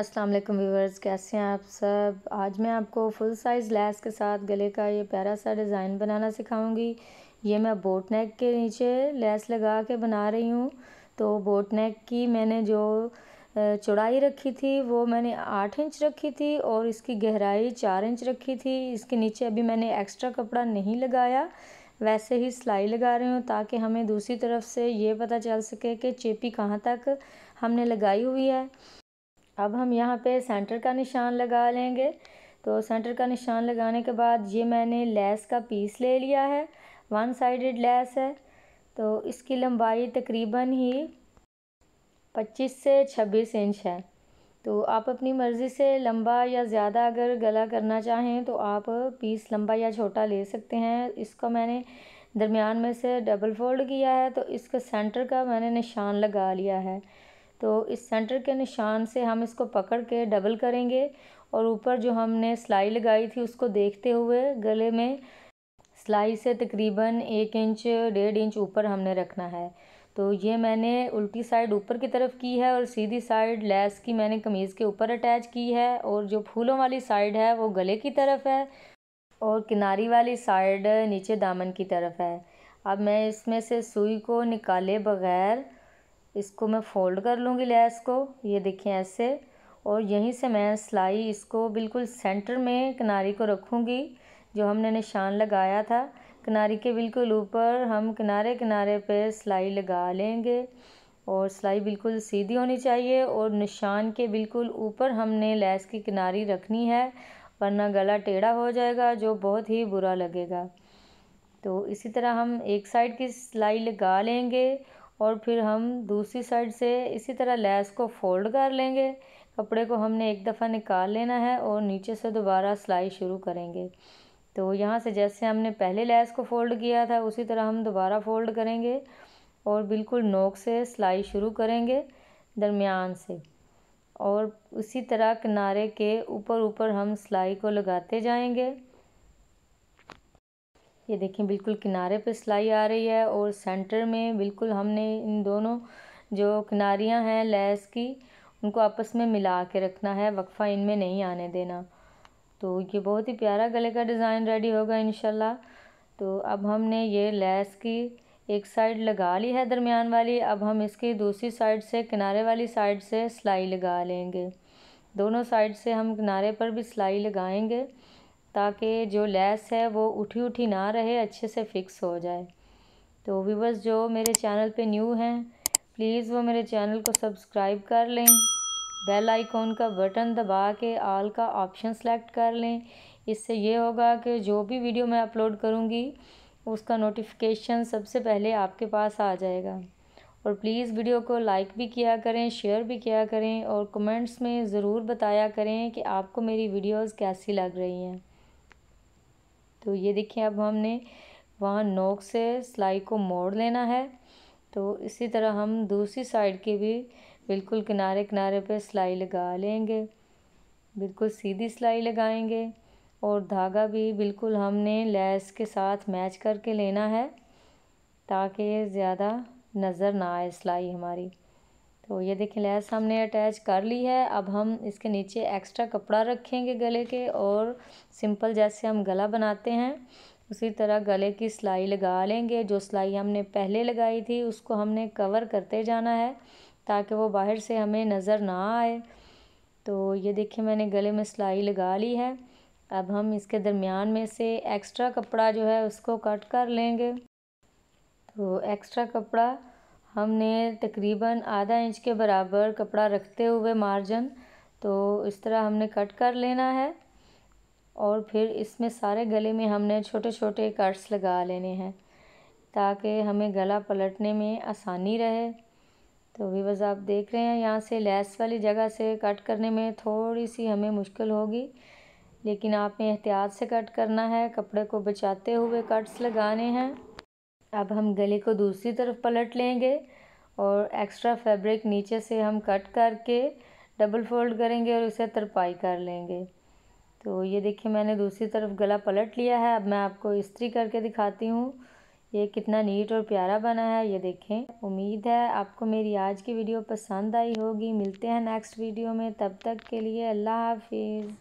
अस्सलाम वालेकुम व्यूवर्स कैसे हैं आप सब आज मैं आपको फुल साइज़ लैस के साथ गले का ये प्यारा सा डिज़ाइन बनाना सिखाऊंगी ये मैं बोट नेक के नीचे लैस लगा के बना रही हूँ तो बोट नेक की मैंने जो चौड़ाई रखी थी वो मैंने आठ इंच रखी थी और इसकी गहराई चार इंच रखी थी इसके नीचे अभी मैंने एक्स्ट्रा कपड़ा नहीं लगाया वैसे ही सिलाई लगा रही हूँ ताकि हमें दूसरी तरफ से ये पता चल सके कि चेपी कहाँ तक हमने लगाई हुई है अब हम यहाँ पे सेंटर का निशान लगा लेंगे तो सेंटर का निशान लगाने के बाद ये मैंने लेस का पीस ले लिया है वन साइडेड लेस है तो इसकी लंबाई तकरीबन ही पच्चीस से छब्बीस इंच है तो आप अपनी मर्ज़ी से लंबा या ज़्यादा अगर गला करना चाहें तो आप पीस लंबा या छोटा ले सकते हैं इसको मैंने दरमियान में से डबल फोल्ड किया है तो इसका सेंटर का मैंने निशान लगा लिया है तो इस सेंटर के निशान से हम इसको पकड़ के डबल करेंगे और ऊपर जो हमने सिलाई लगाई थी उसको देखते हुए गले में सिलाई से तकरीबन एक इंच डेढ़ इंच ऊपर हमने रखना है तो ये मैंने उल्टी साइड ऊपर की तरफ की है और सीधी साइड लेस की मैंने कमीज़ के ऊपर अटैच की है और जो फूलों वाली साइड है वो गले की तरफ है और किनारी वाली साइड नीचे दामन की तरफ है अब मैं इसमें से सुई को निकाले बगैर इसको मैं फ़ोल्ड कर लूँगी लेस को ये देखें ऐसे और यहीं से मैं सिलाई इसको बिल्कुल सेंटर में किनारी को रखूँगी जो हमने निशान लगाया था किनारी के बिल्कुल ऊपर हम किनारे किनारे पे सिलाई लगा लेंगे और सिलाई बिल्कुल सीधी होनी चाहिए और निशान के बिल्कुल ऊपर हमने लैस की किनारी रखनी है वरना गला टेढ़ा हो जाएगा जो बहुत ही बुरा लगेगा तो इसी तरह हम एक साइड की सिलाई लगा लेंगे और फिर हम दूसरी साइड से इसी तरह लैस को फोल्ड कर लेंगे कपड़े को हमने एक दफ़ा निकाल लेना है और नीचे से दोबारा सिलाई शुरू करेंगे तो यहाँ से जैसे हमने पहले लैस को फोल्ड किया था उसी तरह हम दोबारा फोल्ड करेंगे और बिल्कुल नोक से सिलाई शुरू करेंगे दरमियान से और उसी तरह किनारे के ऊपर ऊपर हम सिलाई को लगाते जाएंगे ये देखें बिल्कुल किनारे पे सिलाई आ रही है और सेंटर में बिल्कुल हमने इन दोनों जो किनारियां हैं लैस की उनको आपस में मिला के रखना है वक्फ़ा इनमें नहीं आने देना तो ये बहुत ही प्यारा गले का डिज़ाइन रेडी होगा इन तो अब हमने ये लैस की एक साइड लगा ली है दरमियान वाली अब हम इसकी दूसरी साइड से किनारे वाली साइड से सिलाई लगा लेंगे दोनों साइड से हम किनारे पर भी सिलाई लगाएंगे ताकि जो लैस है वो उठी उठी ना रहे अच्छे से फ़िक्स हो जाए तो व्यूवर्स जो मेरे चैनल पे न्यू हैं प्लीज़ वो मेरे चैनल को सब्सक्राइब कर लें बेल आइकॉन का बटन दबा के आल का ऑप्शन सेलेक्ट कर लें इससे ये होगा कि जो भी वीडियो मैं अपलोड करूँगी उसका नोटिफिकेशन सबसे पहले आपके पास आ जाएगा और प्लीज़ वीडियो को लाइक भी किया करें शेयर भी किया करें और कमेंट्स में ज़रूर बताया करें कि आपको मेरी वीडियोस कैसी लग रही हैं तो ये देखिए अब हमने वहाँ नोक से सिलाई को मोड़ लेना है तो इसी तरह हम दूसरी साइड की भी बिल्कुल किनारे किनारे पे सिलाई लगा लेंगे बिल्कुल सीधी सिलाई लगाएंगे और धागा भी बिल्कुल हमने लैस के साथ मैच करके लेना है ताकि ज़्यादा नज़र ना आए सिलाई हमारी तो ये देखें लैस हमने अटैच कर ली है अब हम इसके नीचे एक्स्ट्रा कपड़ा रखेंगे गले के और सिंपल जैसे हम गला बनाते हैं उसी तरह गले की सिलाई लगा लेंगे जो सिलाई हमने पहले लगाई थी उसको हमने कवर करते जाना है ताकि वो बाहर से हमें नज़र ना आए तो ये देखिए मैंने गले में सिलाई लगा ली है अब हम इसके दरमियान में से एक्स्ट्रा कपड़ा जो है उसको कट कर लेंगे तो एक्स्ट्रा कपड़ा हमने तकरीबन आधा इंच के बराबर कपड़ा रखते हुए मार्जन तो इस तरह हमने कट कर लेना है और फिर इसमें सारे गले में हमने छोटे छोटे कट्स लगा लेने हैं ताकि हमें गला पलटने में आसानी रहे तो भी बस आप देख रहे हैं यहाँ से लैस वाली जगह से कट करने में थोड़ी सी हमें मुश्किल होगी लेकिन आपने एहतियात से कट करना है कपड़े को बचाते हुए कट्स लगाने हैं अब हम गले को दूसरी तरफ पलट लेंगे और एक्स्ट्रा फैब्रिक नीचे से हम कट करके डबल फोल्ड करेंगे और इसे तरपाई कर लेंगे तो ये देखिए मैंने दूसरी तरफ गला पलट लिया है अब मैं आपको इस्त्री करके दिखाती हूँ ये कितना नीट और प्यारा बना है ये देखें उम्मीद है आपको मेरी आज की वीडियो पसंद आई होगी मिलते हैं नेक्स्ट वीडियो में तब तक के लिए अल्लाह हाफिज़